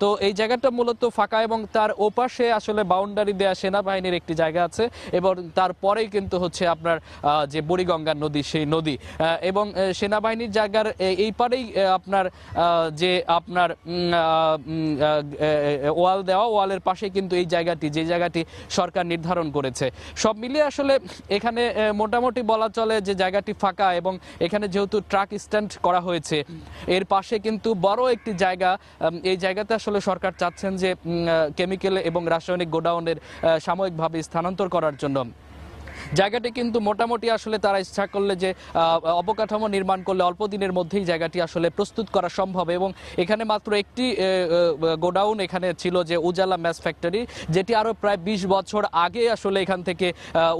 [SPEAKER 9] তো এই জায়গাটা মূলত ফাঁকা এবং তার ওপাশে আসলে বাউন্ডারি দেয়া সেনাবাহিনীর একটি জায়গা আছে এবং তারপরেই কিন্তু হচ্ছে আপনার যে বুড়িগঙ্গা নদী সেই নদী এবং সেনাবাহিনীর জায়গার এই পারেই আপনার যে আপনার ওয়াল দেওয়া ওয়ালের পাশে কিন্তু এই জায়গাটি যে জায়গাটি সরকার নির্ধারণ করেছে সব মিলিয়ে আসলে এখানে মোটামুটি বলা চলে যে জায়গাটি ফাঁকা এবং এখানে যেহেতু ট্রাক স্ট্যান্ড করা হয়েছে এর পাশে কিন্তু বড় একটি জায়গা এই জায়গাতে আসলে সরকার চাচ্ছেন যে কেমিক্যাল এবং রাসায়নিক গোডাউনের সাময়িকভাবে স্থানান্তর করার জন্য জায়গাটি কিন্তু মোটামুটি আসলে তারা ইচ্ছা করলে যে অবকাঠামো নির্মাণ করলে অল্প দিনের মধ্যেই জায়গাটি আসলে প্রস্তুত করা সম্ভব এবং এখানে মাত্র একটি গোডাউন এখানে ছিল যে উজালা ম্যাস ফ্যাক্টরি যেটি আরও প্রায় বিশ বছর আগে আসলে এখান থেকে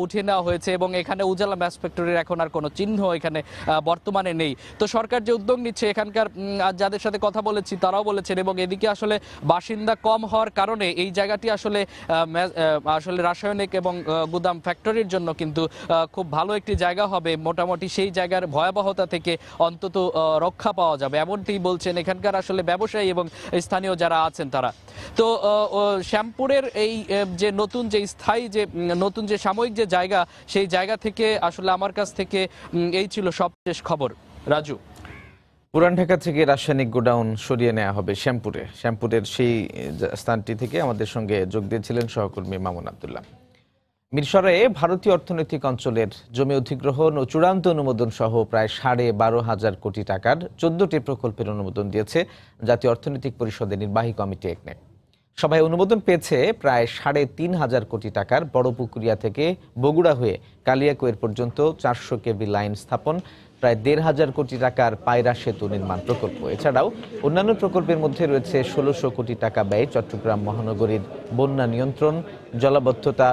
[SPEAKER 9] উঠে নেওয়া হয়েছে এবং এখানে উজালা ম্যাস ফ্যাক্টরির এখন আর কোনো চিহ্ন এখানে বর্তমানে নেই তো সরকার যে উদ্যোগ নিচ্ছে এখানকার যাদের সাথে কথা বলেছি তারাও বলেছেন এবং এদিকে আসলে বাসিন্দা কম হওয়ার কারণে এই জায়গাটি আসলে আসলে রাসায়নিক এবং গুদাম ফ্যাক্টরির জন্য কিন্তু খুব ভালো একটি জায়গা হবে মোটামুটি সেই জায়গার ভয়াবহতা থেকে অন্তত রক্ষা পাওয়া যাবে এমনটি বলছেন এখানকার আসলে ব্যবসায়ী এবং স্থানীয় যারা আছেন তারা তো শ্যামপুরের এই যে নতুন যে স্থায়ী যে নতুন যে সাময়িক যে জায়গা সেই জায়গা থেকে আসলে আমার কাছ থেকে এই ছিল সবশেষ খবর রাজু
[SPEAKER 1] পুরান ঢাকা থেকে রাসায়নিক গোডাউন সরিয়ে নেওয়া হবে শ্যামপুরে শ্যামপুরের সেই স্থানটি থেকে আমাদের সঙ্গে যোগ দিয়েছিলেন সহকর্মী মামুন আবদুল্লাহ মিরসরায়ে ভারতীয় অর্থনৈতিক অঞ্চলের জমি অধিগ্রহণ ও চূড়ান্ত অনুমোদন সহ প্রায় সাড়ে বারো হাজার কোটি টাকার চোদ্দটি প্রকল্পের অনুমোদন দিয়েছে জাতীয় অর্থনৈতিক পরিষদের নির্বাহী কমিটি একনে সভায় অনুমোদন পেয়েছে প্রায় সাড়ে তিন হাজার কোটি টাকার বড় পুকুরিয়া থেকে বগুড়া হয়ে কালিয়াকোয়ের পর্যন্ত চারশো কেবি লাইন স্থাপন প্রায় দেড় হাজার কোটি টাকার পায়রা সেতু নির্মাণ প্রকল্প এছাড়াও অন্যান্য প্রকল্পের মধ্যে রয়েছে ষোলোশো কোটি টাকা ব্যয় চট্টগ্রাম মহানগরীর বন্যা নিয়ন্ত্রণ জলাবদ্ধতা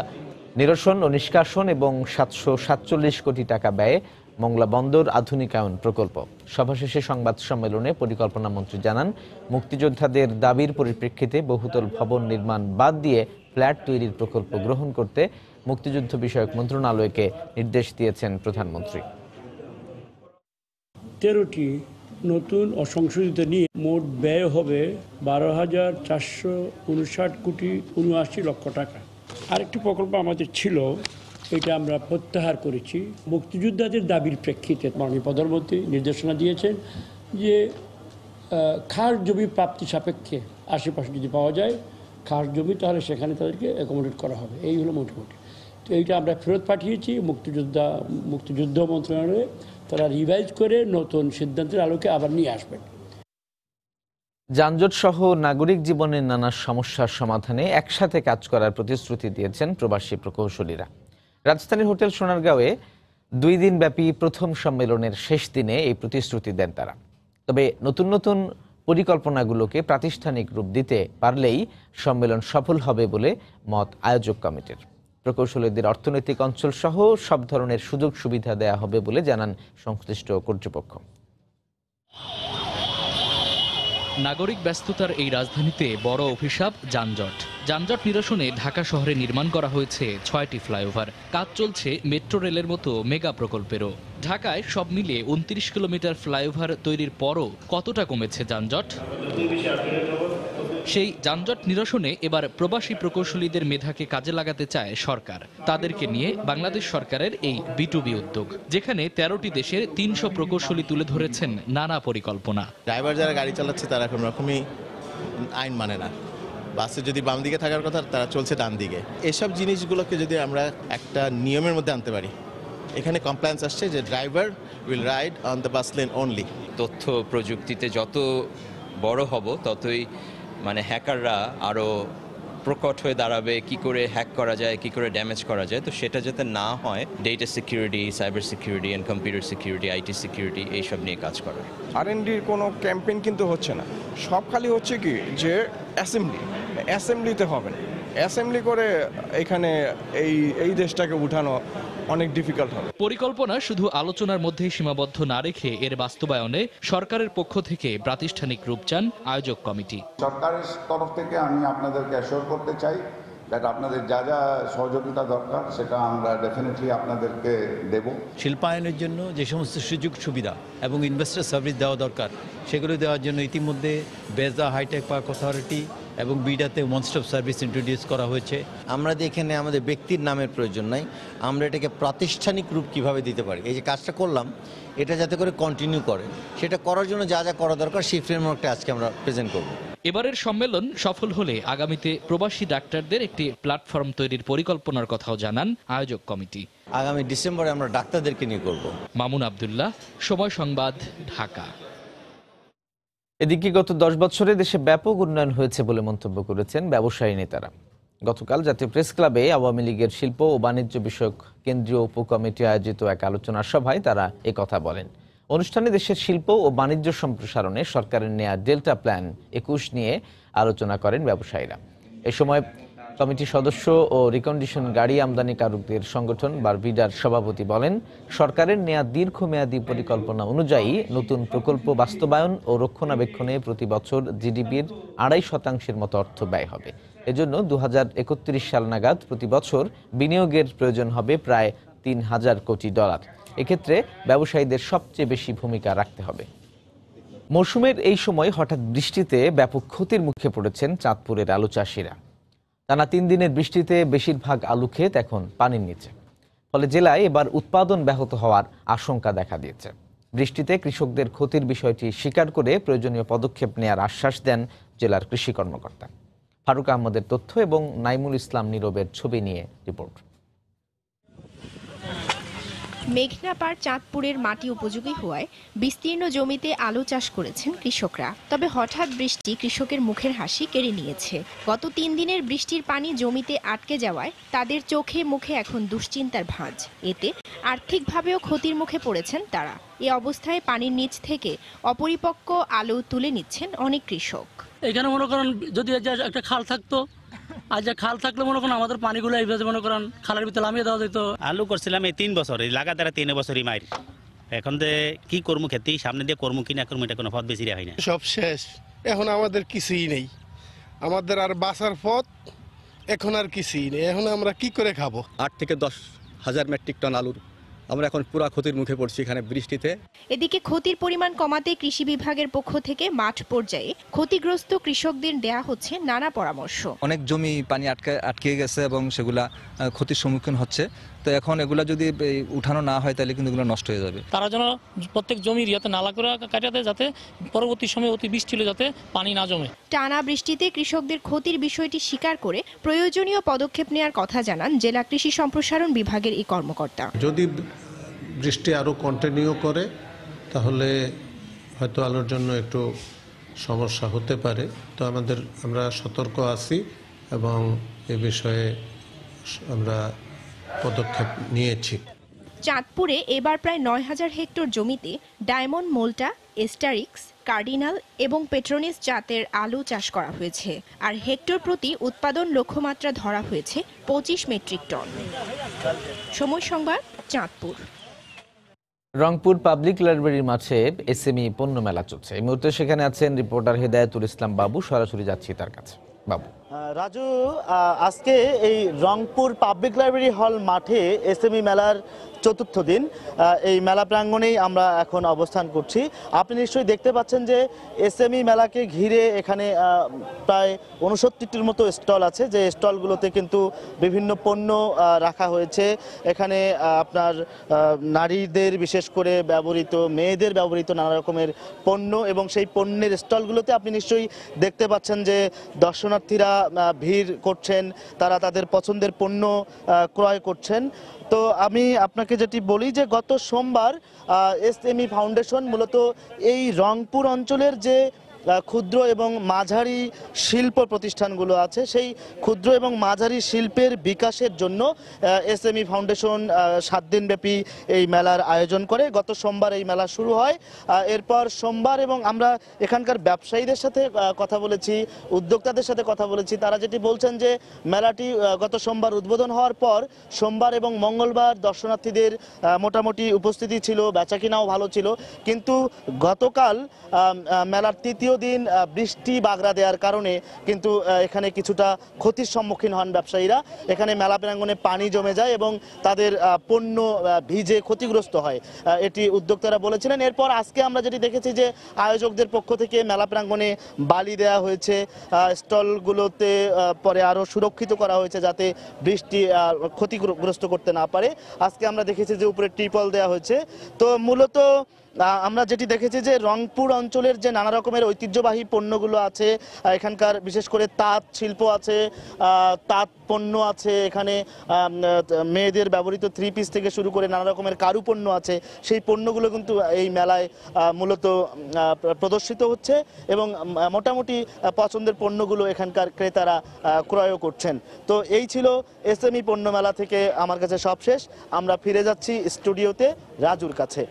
[SPEAKER 1] নিরসন ও নিষ্কাশন এবং সাতশো সাতচল্লিশ কোটি টাকা ব্যয়ে মংলা বন্দর আধুনিকায়ন প্রকল্প সভা শেষে সংবাদ সম্মেলনে পরিকল্পনা মন্ত্রী জানান মুক্তিযোদ্ধাদের দাবির পরিপ্রেক্ষিতে বহুতল ভবন নির্মাণ বাদ দিয়ে ফ্ল্যাট তৈরির প্রকল্প গ্রহণ করতে মুক্তিযুদ্ধ বিষয়ক মন্ত্রণালয়কে নির্দেশ দিয়েছেন প্রধানমন্ত্রী
[SPEAKER 3] তেরোটি নতুন অসংশোধিত নিয়ে মোট ব্যয় হবে বারো হাজার চারশো উনষাট কোটি উনআশি লক্ষ টাকা আরেকটি প্রকল্প আমাদের ছিল এটা আমরা প্রত্যাহার করেছি মুক্তিযোদ্ধাদের দাবির প্রেক্ষিতে মাননীয় প্রধানমন্ত্রী নির্দেশনা দিয়েছেন যে খাস জমি প্রাপ্তি সাপেক্ষে আশেপাশে যদি পাওয়া যায় খাস জমি তাহলে সেখানে তাদেরকে অ্যাকোমোডেট করা হবে এই হলো মোটামুটি তো এইটা আমরা ফেরত পাঠিয়েছি মুক্তিযোদ্ধা মুক্তিযুদ্ধ মন্ত্রণালয়ে তারা রিভাইজ করে নতুন সিদ্ধান্তের আলোকে আবার নিয়ে আসবেন
[SPEAKER 1] যানজট সহ নাগরিক জীবনের নানা সমস্যার সমাধানে একসাথে কাজ করার প্রতিশ্রুতি দিয়েছেন প্রবাসী প্রকৌশলীরা রাজধানীর হোটেল সোনারগাঁওয়ে দুই দিনব্যাপী প্রথম সম্মেলনের শেষ দিনে এই প্রতিশ্রুতি দেন তারা তবে নতুন নতুন পরিকল্পনাগুলোকে প্রাতিষ্ঠানিক রূপ দিতে পারলেই সম্মেলন সফল হবে বলে মত আয়োজক কমিটির প্রকৌশলীদের অর্থনৈতিক অঞ্চল সহ সব ধরনের সুযোগ সুবিধা দেয়া হবে বলে জানান সংশ্লিষ্ট কর্তৃপক্ষ নাগরিক ব্যস্ততার এই রাজধানীতে বড় অভিশাপ
[SPEAKER 9] যানজট যানজট নিরসনে ঢাকা শহরে নির্মাণ করা হয়েছে ছয়টি ফ্লাইওভার কাজ চলছে মেট্রো রেলের মতো মেগা প্রকল্পেরও ঢাকায় সব মিলিয়ে উনত্রিশ কিলোমিটার ফ্লাইওভার তৈরির পরও কতটা কমেছে যানজট সেই যানজট নিরসনে এবার প্রবাসী প্রকৌশলীদের মেধাকে কাজে লাগাতে চায় সরকার তাদেরকে নিয়ে বাংলাদেশ সরকারের এই বিটুবি উদ্যোগ যেখানে তেরোটি দেশের তিনশো প্রকৌশলী তুলে ধরেছেন
[SPEAKER 5] নানা পরিকল্পনা ড্রাইভার যারা গাড়ি চালাচ্ছে তারা কোনো রকমই আইন মানে না বাসে যদি বাম দিকে থাকার কথা তারা চলছে ডান দিকে এসব জিনিসগুলোকে যদি আমরা একটা নিয়মের মধ্যে আনতে পারি এখানে কমপ্লায়েন্স আসছে যে driver will ride on the bus lane only
[SPEAKER 1] তথ্য প্রযুক্তিতে যত বড় হব ততই মানে হ্যাকাররা আরও প্রকট হয়ে দাঁড়াবে কি করে হ্যাক করা যায় কি করে ড্যামেজ করা যায় তো সেটা যাতে না হয় data security cyber security and computer security IT security এইসব নিয়ে কাজ করার
[SPEAKER 2] আর এন ডির কোনো ক্যাম্পেইন কিন্তু হচ্ছে না সব খালি হচ্ছে কি যে অ্যাসেম্বলি অ্যাসেম্বলিতে হবে অ্যাসেম্বলি করে এখানে এই এই দেশটাকে উঠানো অনেক ডিফিকাল্ট হবে
[SPEAKER 9] পরিকল্পনা শুধু আলোচনার মধ্যেই সীমাবদ্ধ না রেখে এর বাস্তবায়নে সরকারের পক্ষ থেকে প্রাতিষ্ঠানিক রূপ চান আয়োজক কমিটি
[SPEAKER 3] সরকারের তরফ থেকে আমি আপনাদেরকে অ্যাসিওর করতে চাই দ্যাট আপনাদের যা যা সহযোগিতা দরকার সেটা আমরা ডেফিনেটলি
[SPEAKER 2] আপনাদেরকে দেব শিল্পায়নের জন্য যে সমস্ত সুযোগ সুবিধা এবং ইনভেস্টার সার্ভিস দেওয়া দরকার সেগুলো দেওয়ার জন্য ইতিমধ্যে বেজা হাইটেক পার্ক অথরিটি এবং বিডাতে
[SPEAKER 6] ওয়ান স্টপ সার্ভিস ইন্ট্রোডিউস করা হয়েছে আমরা এখানে আমাদের ব্যক্তির নামের প্রয়োজন নাই আমরা এটাকে প্রাতিষ্ঠানিক রূপ কিভাবে দিতে পারি এই যে কাজটা করলাম এটা যাতে করে কন্টিনিউ করে সেটা করার জন্য যা যা করা দরকার সেই ফ্রেমওয়ার্কটা আজকে আমরা প্রেজেন্ট করব
[SPEAKER 9] এবারের সম্মেলন সফল হলে আগামীতে প্রবাসী ডাক্তারদের একটি প্ল্যাটফর্ম তৈরির পরিকল্পনার কথাও জানান আয়োজক কমিটি আগামী ডিসেম্বরে আমরা ডাক্তারদেরকে নিয়ে করব মামুন আবদুল্লাহ সময় সংবাদ ঢাকা
[SPEAKER 1] এদিকে গত দশ বছরে দেশে ব্যাপক উন্নয়ন হয়েছে বলে মন্তব্য করেছেন ব্যবসায়ী নেতারা গতকাল জাতীয় প্রেস ক্লাবে আওয়ামী লীগের শিল্প ও বাণিজ্য বিষয়ক কেন্দ্রীয় উপকমিটি আয়োজিত এক আলোচনা সভায় তারা কথা বলেন অনুষ্ঠানে দেশের শিল্প ও বাণিজ্য সম্প্রসারণে সরকারের নেয়া ডেল্টা প্ল্যান একুশ নিয়ে আলোচনা করেন ব্যবসায়ীরা এ সময় কমিটির সদস্য ও রিকন্ডিশন গাড়ি আমদানিকারকদের সংগঠন বারবিডার সভাপতি বলেন সরকারের নেয়া দীর্ঘমেয়াদী পরিকল্পনা অনুযায়ী নতুন প্রকল্প বাস্তবায়ন ও রক্ষণাবেক্ষণে প্রতি বছর জিডিপির আড়াই শতাংশের মতো অর্থ ব্যয় হবে এজন্য দু সাল নাগাদ প্রতি বছর বিনিয়োগের প্রয়োজন হবে প্রায় তিন হাজার কোটি ডলার এক্ষেত্রে ব্যবসায়ীদের সবচেয়ে বেশি ভূমিকা রাখতে হবে মৌসুমের এই সময় হঠাৎ বৃষ্টিতে ব্যাপক ক্ষতির মুখে পড়েছেন চাঁদপুরের আলু চাষিরা টানা তিন দিনের বৃষ্টিতে বেশিরভাগ আলু ক্ষেত এখন পানির নিচে ফলে জেলায় এবার উৎপাদন ব্যাহত হওয়ার আশঙ্কা দেখা দিয়েছে বৃষ্টিতে কৃষকদের ক্ষতির বিষয়টি স্বীকার করে প্রয়োজনীয় পদক্ষেপ নেয়ার আশ্বাস দেন জেলার কৃষি কর্মকর্তা ফারুক আহমদের তথ্য এবং নাইমুল ইসলাম নীরবের ছবি নিয়ে রিপোর্ট
[SPEAKER 8] মেঘনা চাঁদপুরের মাটি উপযোগী হওয়ায় বিস্তীর্ণ জমিতে আলু চাষ করেছেন কৃষকরা তবে হঠাৎ বৃষ্টি কৃষকের মুখের হাসি কেড়ে নিয়েছে গত তিন দিনের বৃষ্টির পানি জমিতে আটকে যাওয়ায় তাদের চোখে মুখে এখন দুশ্চিন্তার ভাঁজ এতে আর্থিকভাবেও ক্ষতির মুখে পড়েছেন তারা এ অবস্থায় পানির নিচ থেকে অপরিপক্ক আলু তুলে নিচ্ছেন অনেক কৃষক
[SPEAKER 3] এখানে মনে করেন যদি একটা খাল থাকতো আর খাল থাকলে মনে করেন আমাদের পানিগুলো এইভাবে মনে করেন খালের ভিতরে নামিয়ে দেওয়া যেত
[SPEAKER 7] আলু করছিলাম এই তিন বছরে এই লাগাতার তিন বছরই মাইর এখন যে কি করবো খেতে সামনে দিয়ে করবো কি না কর্ম এটা কোনো পথ বেশি হয় না
[SPEAKER 5] সব শেষ এখন আমাদের কিছুই নেই আমাদের আর বাসার পথ এখন আর কিছুই নেই এখন আমরা কি করে খাবো আট থেকে দশ হাজার মেট্রিক টন আলুর আমরা এখন পুরা ক্ষতির মুখে পড়ছি এখানে বৃষ্টিতে
[SPEAKER 8] এদিকে ক্ষতির পরিমাণ কমাতে কৃষি বিভাগের পক্ষ থেকে মাঠ পর্যায়ে ক্ষতিগ্রস্ত কৃষকদের দেয়া হচ্ছে নানা পরামর্শ
[SPEAKER 2] অনেক জমি পানি আটকে আটকে গেছে এবং সেগুলা ক্ষতির সম্মুখীন হচ্ছে তো এখন এগুলা যদি উঠানো না হয় তাহলে কিন্তু এগুলো নষ্ট হয়ে যাবে
[SPEAKER 9] তারা যেন প্রত্যেক জমির ইয়াতে নালা করে কাটাতে যাতে পরবর্তী সময়ে অতি বৃষ্টি হলে যাতে পানি না জমে
[SPEAKER 8] টানা বৃষ্টিতে কৃষকদের ক্ষতির বিষয়টি স্বীকার করে প্রয়োজনীয় পদক্ষেপ নেওয়ার কথা জানান জেলা কৃষি সম্প্রসারণ বিভাগের এই কর্মকর্তা
[SPEAKER 5] যদি বৃষ্টি আরও কন্টিনিউ করে তাহলে হয়তো আলোর জন্য একটু সমস্যা হতে পারে তো আমাদের আমরা সতর্ক আছি এবং এ বিষয়ে আমরা পদক্ষেপ নিয়েছি
[SPEAKER 8] চাঁদপুরে এবার প্রায় নয় হাজার হেক্টর জমিতে ডায়মন্ড মোল্টা এস্টারিক্স কার্ডিনাল এবং পেট্রোনিস জাতের আলু চাষ করা হয়েছে আর হেক্টর প্রতি উৎপাদন লক্ষ্যমাত্রা ধরা হয়েছে পঁচিশ মেট্রিক টন সময় সংবাদ চাঁদপুর
[SPEAKER 1] রংপুর পাবলিক লাইব্রেরির মাঝে এসএমই পণ্য মেলা চলছে এই মুহূর্তে সেখানে আছেন রিপোর্টার হেদায়তুল ইসলাম বাবু সরাসরি যাচ্ছি তার কাছে বাবু
[SPEAKER 7] রাজু আজকে এই রংপুর পাবলিক লাইব্রেরি হল মাঠে এসএমই মেলার চতুর্থ দিন এই মেলা প্রাঙ্গণেই আমরা এখন অবস্থান করছি আপনি নিশ্চয়ই দেখতে পাচ্ছেন যে এসএমই মেলাকে ঘিরে এখানে প্রায় উনসত্তরটির মতো স্টল আছে যে স্টলগুলোতে কিন্তু বিভিন্ন পণ্য রাখা হয়েছে এখানে আপনার নারীদের বিশেষ করে ব্যবহৃত মেয়েদের ব্যবহৃত নানা রকমের পণ্য এবং সেই পণ্যের স্টলগুলোতে আপনি নিশ্চয়ই দেখতে পাচ্ছেন যে দর্শনার্থীরা ভিড় করছেন তারা তাদের পছন্দের পণ্য ক্রয় করছেন তো আমি আপনাকে যেটি বলি যে গত সোমবার এস এম ই ফাউন্ডেশন মূলত এই রংপুর অঞ্চলের যে ক্ষুদ্র এবং মাঝারি শিল্প প্রতিষ্ঠানগুলো আছে সেই ক্ষুদ্র এবং মাঝারি শিল্পের বিকাশের জন্য এসএমই ফাউন্ডেশন সাত দিনব্যাপী এই মেলার আয়োজন করে গত সোমবার এই মেলা শুরু হয় এরপর সোমবার এবং আমরা এখানকার ব্যবসায়ীদের সাথে কথা বলেছি উদ্যোক্তাদের সাথে কথা বলেছি তারা যেটি বলছেন যে মেলাটি গত সোমবার উদ্বোধন হওয়ার পর সোমবার এবং মঙ্গলবার দর্শনার্থীদের মোটামুটি উপস্থিতি ছিল বেচাকিনাও ভালো ছিল কিন্তু গতকাল মেলার তৃতীয় দিন বৃষ্টি বাগড়া দেওয়ার কারণে কিন্তু এখানে কিছুটা ক্ষতির সম্মুখীন হন ব্যবসায়ীরা এখানে মেলা প্রাঙ্গনে পানি জমে যায় এবং তাদের পণ্য ভিজে ক্ষতিগ্রস্ত হয় এটি উদ্যোক্তারা বলেছিলেন এরপর আজকে আমরা যেটি দেখেছি যে আয়োজকদের পক্ষ থেকে মেলা প্রাঙ্গনে বালি দেয়া হয়েছে স্টলগুলোতে পরে আরও সুরক্ষিত করা হয়েছে যাতে বৃষ্টি ক্ষতিগ্রস্ত করতে না পারে আজকে আমরা দেখেছি যে উপরে ট্রিপল দেওয়া হয়েছে তো মূলত আমরা যেটি দেখেছি যে রংপুর অঞ্চলের যে নানা রকমের ঐতিহ্যবাহী পণ্যগুলো আছে এখানকার বিশেষ করে তাঁত শিল্প আছে তাঁত পণ্য আছে এখানে মেয়েদের ব্যবহৃত থ্রি পিস থেকে শুরু করে নানা রকমের কারুপণ্য আছে সেই পণ্যগুলো কিন্তু এই মেলায় মূলত প্রদর্শিত হচ্ছে এবং মোটামুটি পছন্দের পণ্যগুলো এখানকার ক্রেতারা ক্রয়ও করছেন তো এই ছিল এসএমই পণ্য মেলা থেকে আমার কাছে সবশেষ আমরা ফিরে যাচ্ছি স্টুডিওতে রাজুর কাছে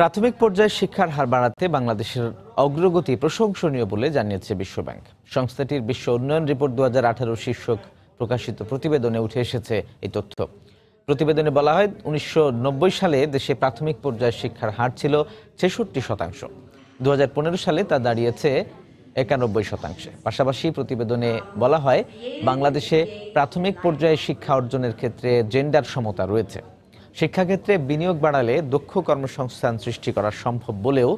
[SPEAKER 1] প্রাথমিক পর্যায়ে শিক্ষার হার বাড়াতে বাংলাদেশের অগ্রগতি প্রশংসনীয় বলে জানিয়েছে বিশ্বব্যাংক সংস্থাটির বিশ্ব উন্নয়ন রিপোর্ট দু হাজার শীর্ষক প্রকাশিত প্রতিবেদনে উঠে এসেছে এই তথ্য প্রতিবেদনে বলা হয় উনিশশো সালে দেশে প্রাথমিক পর্যায়ে শিক্ষার হার ছিল ছেষট্টি শতাংশ দু সালে তা দাঁড়িয়েছে একানব্বই শতাংশে পাশাপাশি প্রতিবেদনে বলা হয় বাংলাদেশে প্রাথমিক পর্যায়ে শিক্ষা অর্জনের ক্ষেত্রে জেন্ডার সমতা রয়েছে শিক্ষাক্ষেত্রে বিনিয়োগ বাড়ালে দক্ষ কর্মসংস্থান সৃষ্টি করা সম্ভব বলেও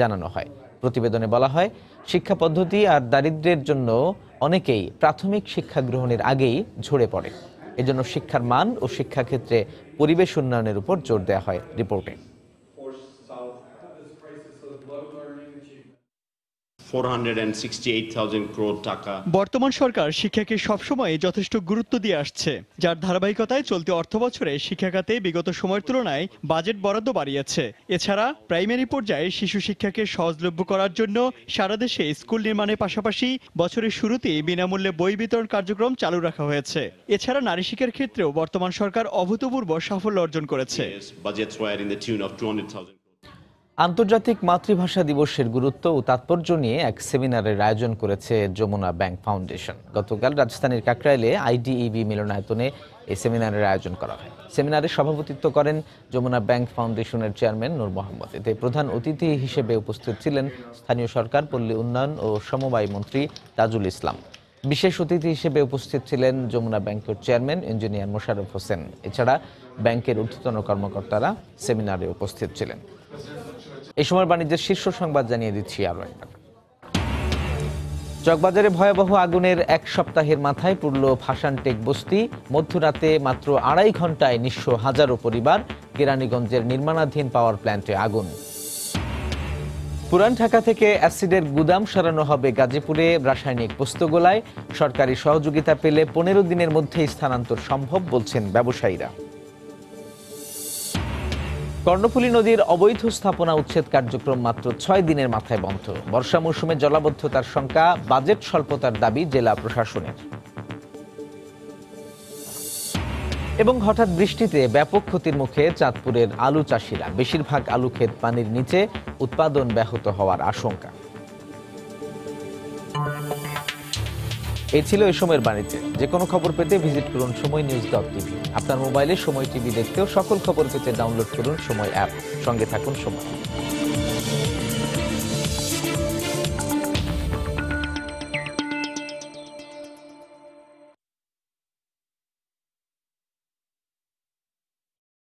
[SPEAKER 1] জানানো হয় প্রতিবেদনে বলা হয় শিক্ষা পদ্ধতি আর দারিদ্র্যের জন্য অনেকেই প্রাথমিক শিক্ষা গ্রহণের আগেই ঝরে পড়ে এজন্য শিক্ষার মান ও শিক্ষাক্ষেত্রে পরিবেশ উন্নয়নের উপর জোর দেওয়া হয় রিপোর্টে
[SPEAKER 5] বর্তমান সরকার শিক্ষাকে সবসময় যথেষ্ট গুরুত্ব দিয়ে আসছে যার ধারাবাহিকতায় চলতি অর্থ বছরে শিক্ষাখাতে বিগত সময়ের তুলনায় বাজেট বরাদ্দ বাড়িয়েছে এছাড়া প্রাইমারি পর্যায়ে শিশু শিক্ষাকে সহজলভ্য করার জন্য সারা দেশে স্কুল নির্মাণের পাশাপাশি বছরের শুরুতেই বিনামূল্যে বই বিতরণ কার্যক্রম চালু রাখা হয়েছে এছাড়া নারী শিক্ষার ক্ষেত্রেও বর্তমান সরকার অভূতপূর্ব সাফল্য অর্জন করেছে আন্তর্জাতিক মাতৃভাষা দিবসের
[SPEAKER 1] গুরুত্ব ও তাৎপর্য নিয়ে এক সেমিনারের আয়োজন করেছে যমুনা ব্যাংক ফাউন্ডেশন গতকাল রাজস্থানের কাকরাইলে আইডিইবি মিলনায়তনে এই সেমিনারের আয়োজন করা হয় সেমিনারে সভাপতিত্ব করেন যমুনা ব্যাংক ফাউন্ডেশনের চেয়ারম্যান নূর মোহাম্মদ এতে প্রধান অতিথি হিসেবে উপস্থিত ছিলেন স্থানীয় সরকার পল্লী উন্নয়ন ও সমবায় মন্ত্রী তাজুল ইসলাম বিশেষ অতিথি হিসেবে উপস্থিত ছিলেন যমুনা ব্যাংকের চেয়ারম্যান ইঞ্জিনিয়ার মোশাররফ হোসেন এছাড়া ব্যাংকের ঊর্ধ্বতন কর্মকর্তারা সেমিনারে উপস্থিত ছিলেন এই সময় বাণিজ্যের শীর্ষ সংবাদ জানিয়ে দিচ্ছি আরও চকবাজারে ভয়াবহ আগুনের এক সপ্তাহের মাথায় পুরল ভাসানটেক বস্তি মধ্যরাতে মাত্র আড়াই ঘন্টায় নিঃস্ব হাজারো পরিবার কেরানীগঞ্জের নির্মাণাধীন পাওয়ার প্ল্যান্টে আগুন পুরান ঢাকা থেকে অ্যাসিডের গুদাম সরানো হবে গাজীপুরে রাসায়নিক পোস্তগোলায় সরকারি সহযোগিতা পেলে পনেরো দিনের মধ্যে স্থানান্তর সম্ভব বলছেন ব্যবসায়ীরা কর্ণফুলী নদীর অবৈধ স্থাপনা উচ্ছেদ কার্যক্রম মাত্র ছয় দিনের মাথায় বন্ধ বর্ষা মৌসুমে জলাবদ্ধতার সংখ্যা বাজেট স্বল্পতার দাবি জেলা প্রশাসনের এবং হঠাৎ বৃষ্টিতে ব্যাপক ক্ষতির মুখে চাঁদপুরের আলু চাষিরা বেশিরভাগ আলু ক্ষেত পানির নিচে উৎপাদন ব্যাহত হওয়ার আশঙ্কা এই ছিল এই সময়ের বাণিজ্যে যে কোনো খবর পেতে ভিজিট করুন সময় নিউজ ডট টিভি আপনার মোবাইলে সময় টিভি দেখতেও সকল খবর পেতে ডাউনলোড করুন সময় অ্যাপ সঙ্গে থাকুন সময়